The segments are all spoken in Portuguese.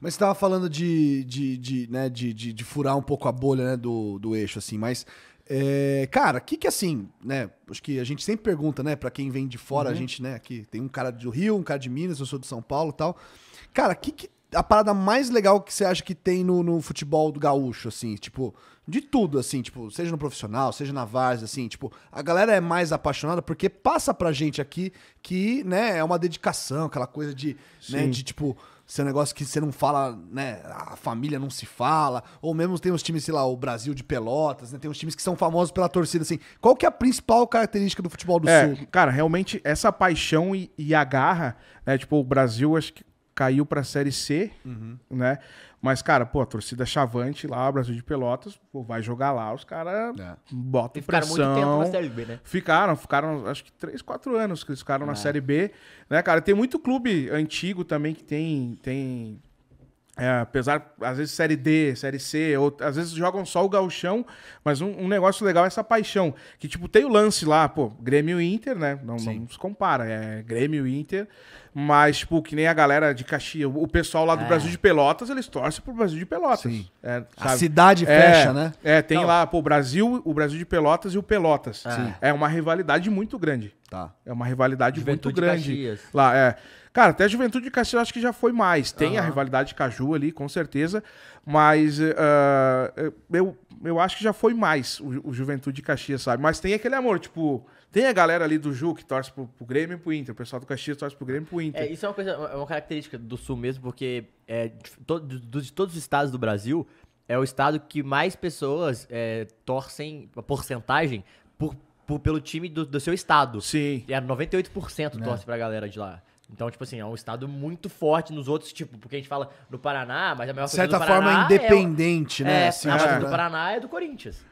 Mas você estava falando de, de, de, né, de, de, de, furar um pouco a bolha né, do, do eixo, assim, mas. É, cara, o que que assim, né? Acho que a gente sempre pergunta, né? Pra quem vem de fora, uhum. a gente, né? Aqui tem um cara do Rio, um cara de Minas, eu sou de São Paulo e tal. Cara, o que que a parada mais legal que você acha que tem no, no futebol do gaúcho, assim, tipo, de tudo, assim, tipo, seja no profissional, seja na várzea, assim, tipo, a galera é mais apaixonada porque passa pra gente aqui que, né, é uma dedicação, aquela coisa de, né, Sim. né, de tipo, seu negócio que você não fala, né? A família não se fala. Ou mesmo tem uns times, sei lá, o Brasil de Pelotas, né? Tem uns times que são famosos pela torcida, assim. Qual que é a principal característica do futebol do é, Sul? Cara, realmente essa paixão e, e a garra, né? Tipo, o Brasil, acho que caiu para a Série C, uhum. né? Mas, cara, pô, a torcida Chavante lá, Brasil de Pelotas, pô, vai jogar lá, os caras é. botam e ficaram pressão. Ficaram muito tempo na Série B, né? Ficaram, ficaram acho que 3, 4 anos que eles ficaram é. na Série B. Né, cara, tem muito clube antigo também que tem, tem é, apesar, às vezes, Série D, Série C, ou, às vezes jogam só o galchão, mas um, um, negócio legal é essa paixão. Que, tipo, tem o lance lá, pô, Grêmio e Inter, né? Não, não se compara, é Grêmio e Inter, mas, tipo, que nem a galera de Caxias, o pessoal lá do é. Brasil de Pelotas, eles torcem pro Brasil de Pelotas. Sim. É, a cidade é, fecha, né? É, tem lá, pô, Brasil, o Brasil de Pelotas e o Pelotas. É, é uma rivalidade muito grande. Tá. É uma rivalidade Juventude muito grande. Caxias. Lá, é. Cara, até Juventude de Caxias acho que já foi mais. Tem uhum. a rivalidade de Caju ali, com certeza. Mas uh, eu, eu acho que já foi mais o, o, Juventude de Caxias, sabe? Mas tem aquele amor, tipo, tem a galera ali do Ju que torce pro, pro Grêmio e pro Inter. O pessoal do Caxias torce pro Grêmio e pro Inter. É, isso é uma coisa, é uma característica do Sul mesmo, porque é, to, de todos os estados do Brasil, é o estado que mais pessoas é, torcem, a porcentagem, por por, pelo time do, do, seu estado. Sim. E é né. 98% torce é. pra galera de lá. Então, tipo assim, é um estado muito forte nos outros, tipo, porque a gente fala do Paraná, mas a maior coisa do Paraná forma, é independente, né? É, assim, a maior é. do Paraná é do Corinthians.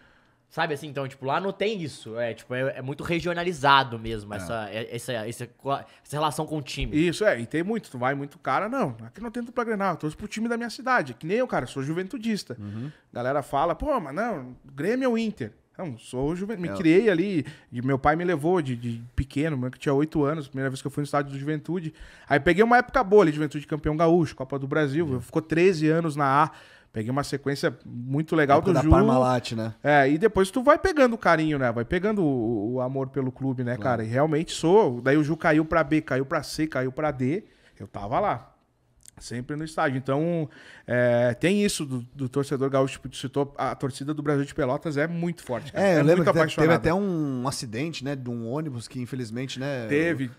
Sabe assim, então, tipo, lá não tem isso. É, tipo, é, é muito regionalizado mesmo é. essa, é, essa, essa, essa, relação com o time. Isso, é, e tem muito, tu vai muito cara, não. Aqui não é tento pra Grenal, eu torço pro time da minha cidade. Que nem eu, cara, sou juventudista. Uhum. Galera fala, pô, mas não, Grêmio ou Inter? Não, é sou juventude. Me é. criei ali. meu pai me levou de, de pequeno, que tinha oito anos, primeira vez que eu fui no estádio do Juventude. Aí peguei uma época boa ali, Juventude campeão gaúcho, Copa do Brasil. Uhum. Ficou 13 anos na A. Peguei uma sequência muito legal do Ju. Parmalat, né? É, e depois tu vai pegando o carinho, né? Vai pegando o, o amor pelo clube, né, claro. cara? E realmente sou. Daí o Ju caiu pra B, caiu pra C, caiu pra D. Eu tava lá. Sempre no estádio. Então, é, tem isso do, do, torcedor gaúcho, tipo, citou, a torcida do Brasil de Pelotas é muito forte. Cara. É, eu é lembro que apaixonada. teve até um acidente, né, de um ônibus que infelizmente, né... Teve,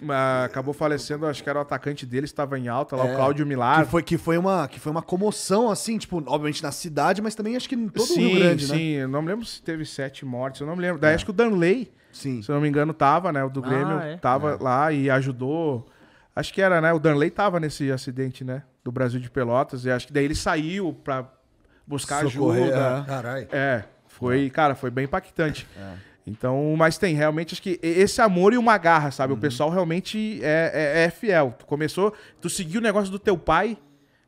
acabou falecendo, acho que era o atacante dele, estava em alta lá, é, o Cláudio Milar. Que foi, que, foi uma, que foi uma comoção, assim, tipo, obviamente na cidade, mas também acho que em todo sim, o Rio Grande, sim. né? Sim, eu não me lembro se teve sete mortes, eu não me lembro. Daí é. acho que o Danley, sim. se eu não me engano, tava, né, o do ah, Grêmio, ah, tava lá e ajudou... Acho que era, né? O Danley tava nesse acidente, né? Do Brasil de Pelotas. E acho que daí ele saiu pra buscar Socorrer, ajuda. É. Caralho. É, foi, é. cara, foi bem impactante. É. Então, mas tem, realmente, acho que esse amor e uma garra, sabe? Uhum. O pessoal realmente é, é, é, fiel. Tu começou, tu seguiu o negócio do teu pai.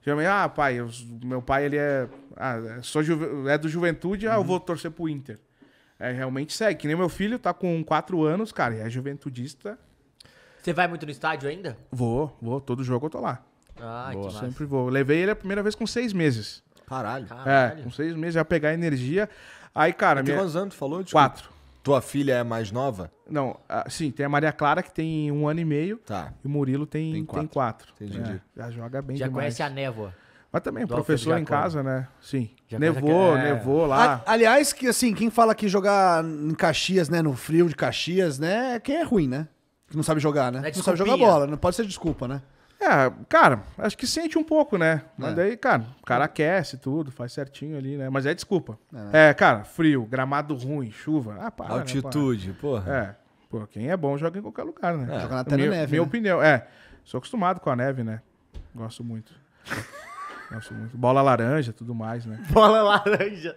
Geralmente, ah, pai, eu, meu pai, ele é. Ah, sou juve, é do juventude, uhum. ah, eu uhum. vou torcer pro Inter. É, realmente segue. Que nem meu filho, tá com quatro anos, cara, é juventudista você vai muito no estádio ainda? Vou, vou. Todo jogo eu tô lá. Ah, que Sempre vou. Levei ele a primeira vez com seis meses. Caralho. É, Caralho. É, com seis meses já pegar energia. Aí, cara... minha... quantos anos tu falou? Desculpa. Quatro. Tua filha é mais nova? Não, ah, sim, tem a Maria Clara que tem um ano e meio. Tá. E o Murilo tem, tem quatro. Tem quatro. Entendi. É, já joga bem já demais. Já conhece a névoa. Mas também Do professor em casa, né? Sim. Já nevou, que... é. nevou lá. aliás, que assim, quem fala que jogar em Caxias, né, no frio de Caxias, né, é quem é ruim, né? que não sabe jogar, né? É não sabe jogar bola, não pode ser desculpa, né? É, cara, acho que sente um pouco, né? Mas é. daí, cara, o cara aquece tudo, faz certinho ali, né? Mas é desculpa. É, é cara, frio, gramado ruim, chuva. Ah, para, né, Altitude, né, porra. É. Pô, quem é bom joga em qualquer lugar, né? É. Joga na é. terra minha, neve. Minha né? opinião, é. Sou acostumado com a neve, né? Gosto muito. Gosto muito. Bola laranja, tudo mais, né? Bola laranja.